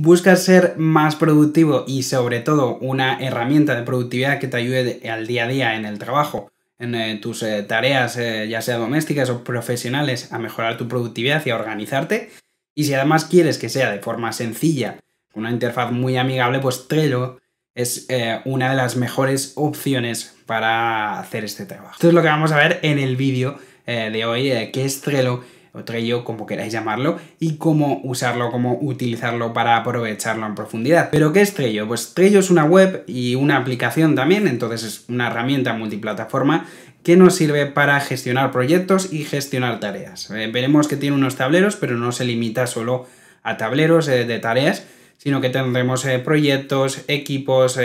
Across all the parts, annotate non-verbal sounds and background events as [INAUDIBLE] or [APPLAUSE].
Buscas ser más productivo y sobre todo una herramienta de productividad que te ayude al día a día en el trabajo, en eh, tus eh, tareas, eh, ya sea domésticas o profesionales, a mejorar tu productividad y a organizarte. Y si además quieres que sea de forma sencilla, una interfaz muy amigable, pues Trello es una de las mejores opciones para hacer este trabajo. Esto es lo que vamos a ver en el vídeo de hoy, qué es Trello o Trello, como queráis llamarlo, y cómo usarlo, cómo utilizarlo para aprovecharlo en profundidad. ¿Pero qué es Trello? Pues Trello es una web y una aplicación también, entonces es una herramienta multiplataforma que nos sirve para gestionar proyectos y gestionar tareas. Eh, veremos que tiene unos tableros, pero no se limita solo a tableros eh, de tareas, sino que tendremos eh, proyectos, equipos,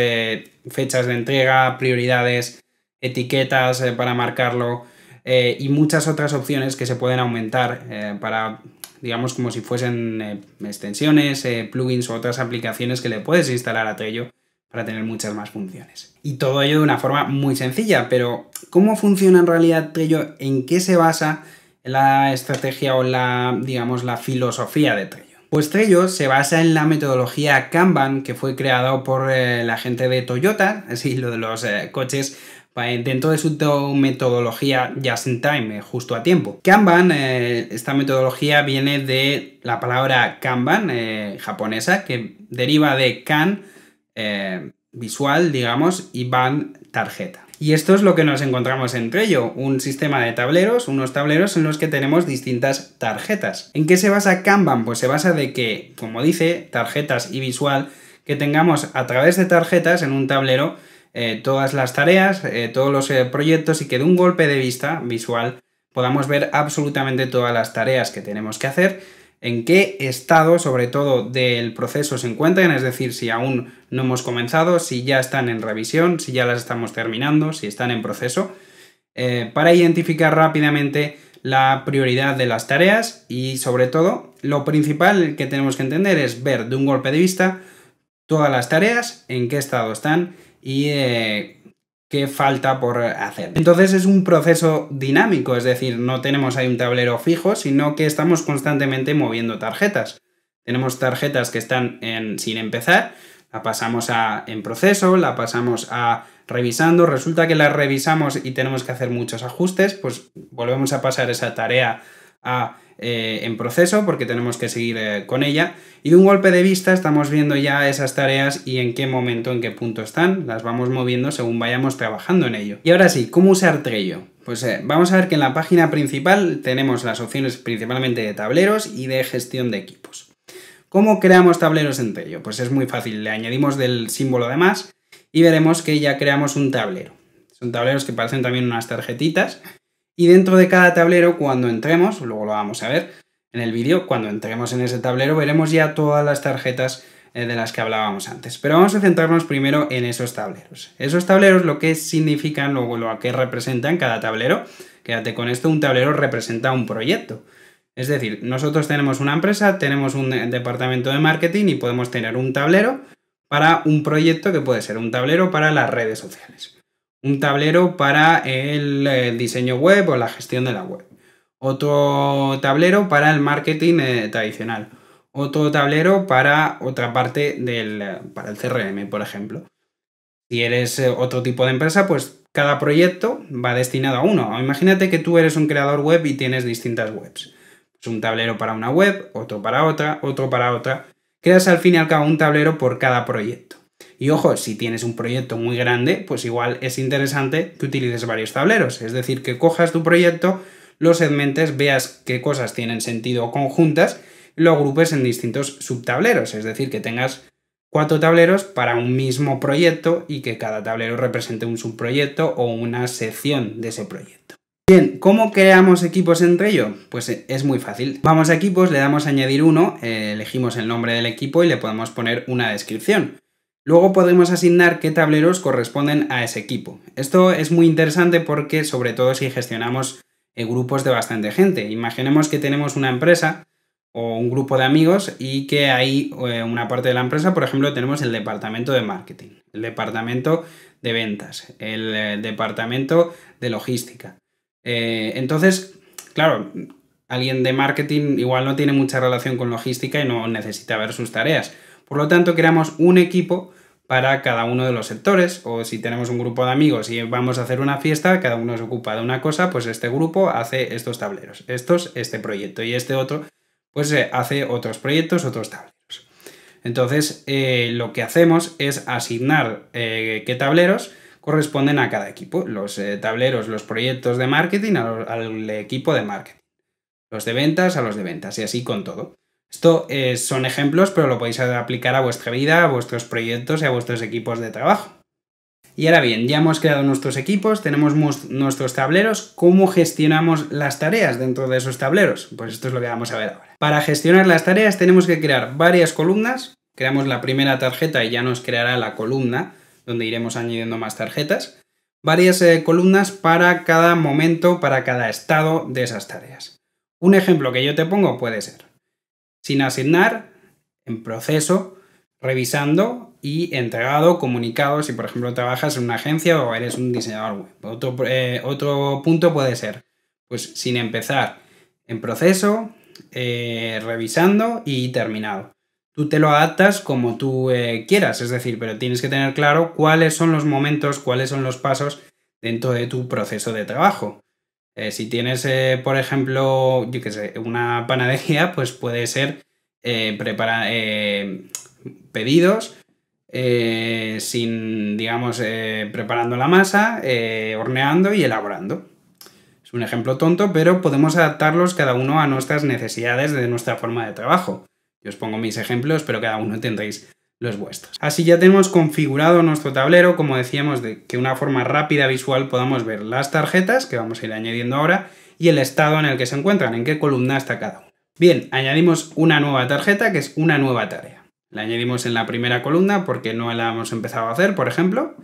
fechas de entrega, prioridades, etiquetas para marcarlo, eh, y muchas otras opciones que se pueden aumentar eh, para digamos como si fuesen eh, extensiones, plugins u otras aplicaciones que le puedes instalar a Trello para tener muchas más funciones. Y todo ello de una forma muy sencilla, pero ¿cómo funciona en realidad Trello? ¿En qué se basa la estrategia o la, digamos, la filosofía de Trello? Pues Trello se basa en la metodología Kanban que fue creada por la gente de Toyota, así [LAUGHS] lo de los coches, eh, dentro de su metodología just in time, eh, justo a tiempo. Kanban, eh, esta metodología viene de la palabra Kanban japonesa, que deriva de Kan, visual, digamos, y Ban, tarjeta. Y esto es lo que nos encontramos entre ello, un sistema de tableros, unos tableros en los que tenemos distintas tarjetas. ¿En qué se basa Kanban? Pues se basa de que, como dice, tarjetas y visual, que tengamos a través de tarjetas en un tablero eh, todas las tareas, eh, todos los eh, proyectos y que de un golpe de vista visual podamos ver absolutamente todas las tareas que tenemos que hacer, en qué estado sobre todo del proceso se encuentran, es decir, si aún no hemos comenzado, si ya están en revisión, si ya las estamos terminando, si están en proceso, para identificar rápidamente la prioridad de las tareas y sobre todo lo principal que tenemos que entender es ver de un golpe de vista todas las tareas, en qué estado están, y eh, qué falta por hacer. Entonces es un proceso dinámico, es decir, no tenemos ahí un tablero fijo, sino que estamos constantemente moviendo tarjetas. Tenemos tarjetas que están en, sin empezar, la pasamos a en proceso, la pasamos a revisando, resulta que la revisamos y tenemos que hacer muchos ajustes, pues volvemos a pasar esa tarea eh, en proceso porque tenemos que seguir eh, con ella. Y de un golpe de vista estamos viendo ya esas tareas y en qué momento, en qué punto están. Las vamos moviendo según vayamos trabajando en ello. Y ahora sí, ¿cómo usar Trello? Pues eh, vamos a ver que en la página principal tenemos las opciones principalmente de tableros y de gestión de equipos. ¿Cómo creamos tableros en Trello? Pues es muy fácil, le añadimos del símbolo de más y veremos que ya creamos un tablero. Son tableros que parecen también unas tarjetitas y dentro de cada tablero, cuando entremos, luego lo vamos a ver en el vídeo, cuando entremos en ese tablero veremos ya todas las tarjetas eh, de las que hablábamos antes. Pero vamos a centrarnos primero en esos tableros. Esos tableros, lo que significan, luego lo que representan cada tablero. Quédate con esto, un tablero representa un proyecto. Es decir, nosotros tenemos una empresa, tenemos un departamento de marketing y podemos tener un tablero para un proyecto que puede ser un tablero para las redes sociales un tablero para el, diseño web o la gestión de la web, otro tablero para el marketing eh, tradicional, otro tablero para otra parte del para el CRM, por ejemplo. Si eres eh, otro tipo de empresa, pues cada proyecto va destinado a uno. Imagínate que tú eres un creador web y tienes distintas webs. es pues un tablero para una web, otro para otra, otro para otra. Creas al fin y al cabo un tablero por cada proyecto. Y ojo, si tienes un proyecto muy grande, pues igual es interesante que utilices varios tableros. Es decir, que cojas tu proyecto, lo segmentes, veas qué cosas tienen sentido conjuntas, lo agrupes en distintos subtableros. Es decir, que tengas cuatro tableros para un mismo proyecto y que cada tablero represente un subproyecto o una sección de ese proyecto. Bien, ¿cómo creamos equipos entre ellos? Pues eh, es muy fácil. Vamos a equipos, le damos a añadir uno, eh, elegimos el nombre del equipo y le podemos poner una descripción. Luego podemos asignar qué tableros corresponden a ese equipo. Esto es muy interesante porque, sobre todo si gestionamos eh, grupos de bastante gente. Imaginemos que tenemos una empresa o un grupo de amigos y que hay eh, una parte de la empresa, por ejemplo, tenemos el departamento de marketing, el departamento de ventas, el eh, departamento de logística. entonces, claro, alguien de marketing igual no tiene mucha relación con logística y no necesita ver sus tareas por lo tanto, creamos un equipo para cada uno de los sectores, o si tenemos un grupo de amigos y vamos a hacer una fiesta, cada uno se ocupa de una cosa, pues este grupo hace estos tableros, estos, este proyecto y este otro, pues eh, hace otros proyectos, otros tableros. Entonces, eh, lo que hacemos es asignar eh, qué tableros corresponden a cada equipo, los tableros, los proyectos de marketing al equipo de marketing, los de ventas a los de ventas y así con todo. Esto eh, son ejemplos, pero lo podéis aplicar a vuestra vida, a vuestros proyectos y a vuestros equipos de trabajo. Y ahora bien, ya hemos creado nuestros equipos, tenemos nuestros tableros, ¿cómo gestionamos las tareas dentro de esos tableros? Pues esto es lo que vamos a ver ahora. Para gestionar las tareas tenemos que crear varias columnas, creamos la primera tarjeta y ya nos creará la columna, donde iremos añadiendo más tarjetas, varias eh, columnas para cada momento, para cada estado de esas tareas. Un ejemplo que yo te pongo puede ser, sin asignar, en proceso, revisando y entregado comunicado, si por ejemplo trabajas en una agencia o eres un diseñador web. Otro, eh, punto puede ser, pues sin empezar, en proceso, eh, revisando y terminado. Tú te lo adaptas como tú eh, quieras, es decir, pero tienes que tener claro cuáles son los momentos, cuáles son los pasos dentro de tu proceso de trabajo. Eh, si tienes, eh, por ejemplo, yo una panadería, [LAUGHS] pues puede ser eh, pedidos sin, digamos, preparando la masa, horneando y elaborando. Es un ejemplo tonto, pero podemos adaptarlos cada uno a nuestras necesidades de nuestra forma de trabajo. Yo os pongo mis ejemplos, pero cada uno tendréis los vuestros. Así ya tenemos configurado nuestro tablero, como decíamos, de que una forma rápida visual podamos ver las tarjetas, que vamos a ir añadiendo ahora, y el estado en el que se encuentran, en qué columna está cada una. Bien, añadimos una nueva tarjeta, que es una nueva tarea. La añadimos en la primera columna porque no la hemos empezado a hacer, por ejemplo.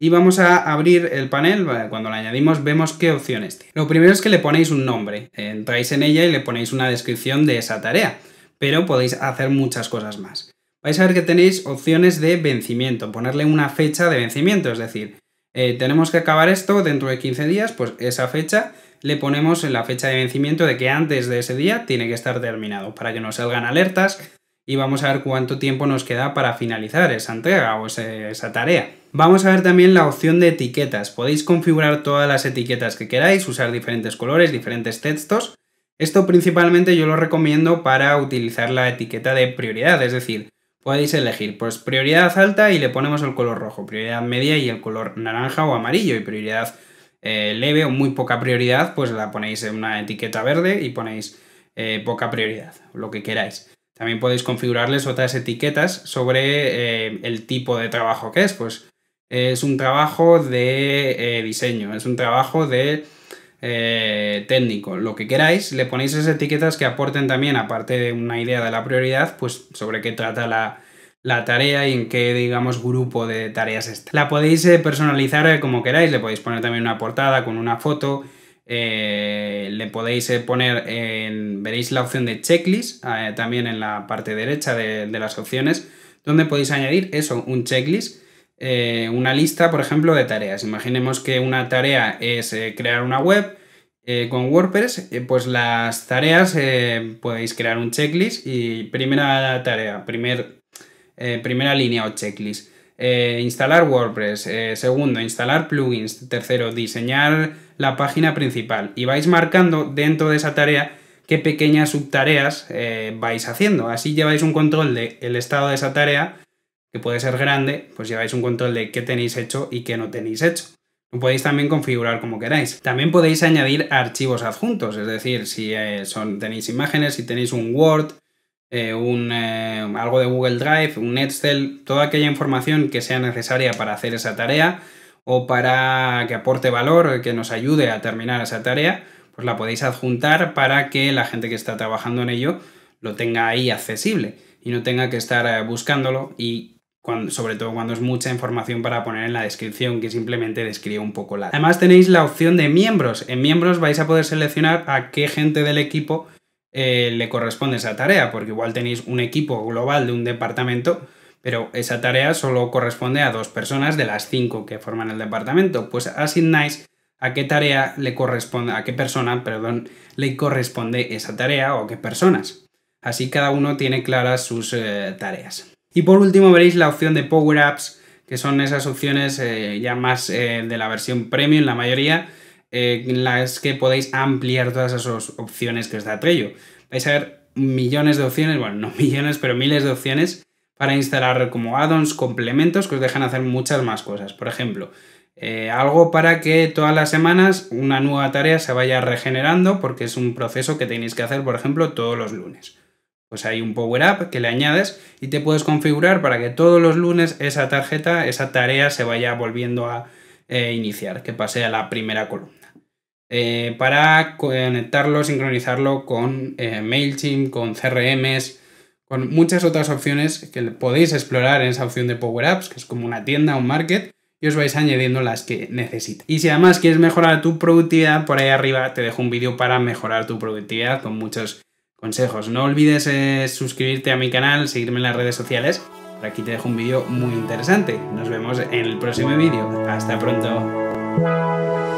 Y vamos a abrir el panel, cuando la añadimos vemos qué opciones tiene. Lo primero es que le ponéis un nombre, entráis en ella y le ponéis una descripción de esa tarea, pero podéis hacer muchas cosas más vais a ver que tenéis opciones de vencimiento, ponerle una fecha de vencimiento, es decir, eh, tenemos que acabar esto dentro de 15 días, pues esa fecha le ponemos en la fecha de vencimiento de que antes de ese día tiene que estar terminado, para que nos salgan alertas y vamos a ver cuánto tiempo nos queda para finalizar esa entrega o esa tarea. Vamos a ver también la opción de etiquetas. Podéis configurar todas las etiquetas que queráis, usar diferentes colores, diferentes textos. Esto principalmente yo lo recomiendo para utilizar la etiqueta de prioridad, es decir, podéis elegir, pues prioridad alta y le ponemos el color rojo, prioridad media y el color naranja o amarillo, y prioridad eh, leve o muy poca prioridad, pues la ponéis en una etiqueta verde y ponéis eh, poca prioridad, lo que queráis. También podéis configurarles otras etiquetas sobre eh, el tipo de trabajo que es, pues es un trabajo de diseño, es un trabajo de eh, técnico, lo que queráis, le ponéis esas etiquetas que aporten también, aparte de una idea de la prioridad, pues sobre qué trata la, tarea y en qué, digamos, grupo de tareas está. La podéis eh, personalizar eh, como queráis, le podéis poner también una portada con una foto, le podéis poner, en, veréis la opción de checklist, también en la parte derecha de, de las opciones, donde podéis añadir eso, un checklist eh, una lista, por ejemplo, de tareas. Imaginemos que una tarea es eh, crear una web eh, con WordPress, pues las tareas podéis crear un checklist y primera tarea, primera línea o checklist. instalar WordPress, segundo, instalar plugins, tercero, diseñar la página principal y vais marcando dentro de esa tarea qué pequeñas subtareas vais haciendo. Así lleváis un control del estado de esa tarea que puede ser grande, pues lleváis un control de qué tenéis hecho y qué no tenéis hecho. Lo podéis también configurar como queráis. También podéis añadir archivos adjuntos, es decir, si eh, son, tenéis imágenes, si tenéis un Word, eh, un, eh, algo de Google Drive, un Excel, toda aquella información que sea necesaria para hacer esa tarea o para que aporte valor, que nos ayude a terminar esa tarea, pues la podéis adjuntar para que la gente que está trabajando en ello lo tenga ahí accesible y no tenga que estar buscándolo y sobre todo cuando es mucha información para poner en la descripción, que simplemente describe un poco la. Además tenéis la opción de miembros. En miembros vais a poder seleccionar a qué gente del equipo eh, le corresponde esa tarea, porque igual tenéis un equipo global de un departamento, pero esa tarea solo corresponde a dos personas de las cinco que forman el departamento. Pues asignáis a qué tarea le corresponde, a qué persona, perdón, le corresponde esa tarea o qué personas. Así cada uno tiene claras sus eh, tareas. Y por último veréis la opción de Power Apps, que son esas opciones eh, ya más eh, de la versión premium, la mayoría, eh, en las que podéis ampliar todas esas opciones que os da Trello. Vais a ver millones de opciones, bueno, no [LAUGHS] millones, pero miles de opciones para instalar como add-ons, complementos que os dejan hacer muchas más cosas. Por ejemplo, algo para que todas las semanas una nueva tarea se vaya regenerando porque es un proceso que tenéis que hacer, por ejemplo, todos los lunes. Pues hay un Power Up que le añades y te puedes configurar para que todos los lunes esa tarjeta, esa tarea se vaya volviendo a eh, iniciar, que pase a la primera columna. Eh, para conectarlo, sincronizarlo con eh, MailChimp, con CRMs, con muchas otras opciones que podéis explorar en esa opción de Power Apps, que es como una tienda, un market, y os vais añadiendo las que necesitas. Y si además quieres mejorar tu productividad, por ahí arriba te dejo un vídeo para mejorar tu productividad con muchos consejos. No olvides eh, suscribirte a mi canal, seguirme en las redes sociales. Por aquí te dejo un vídeo muy interesante. Nos vemos en el próximo vídeo. Hasta pronto.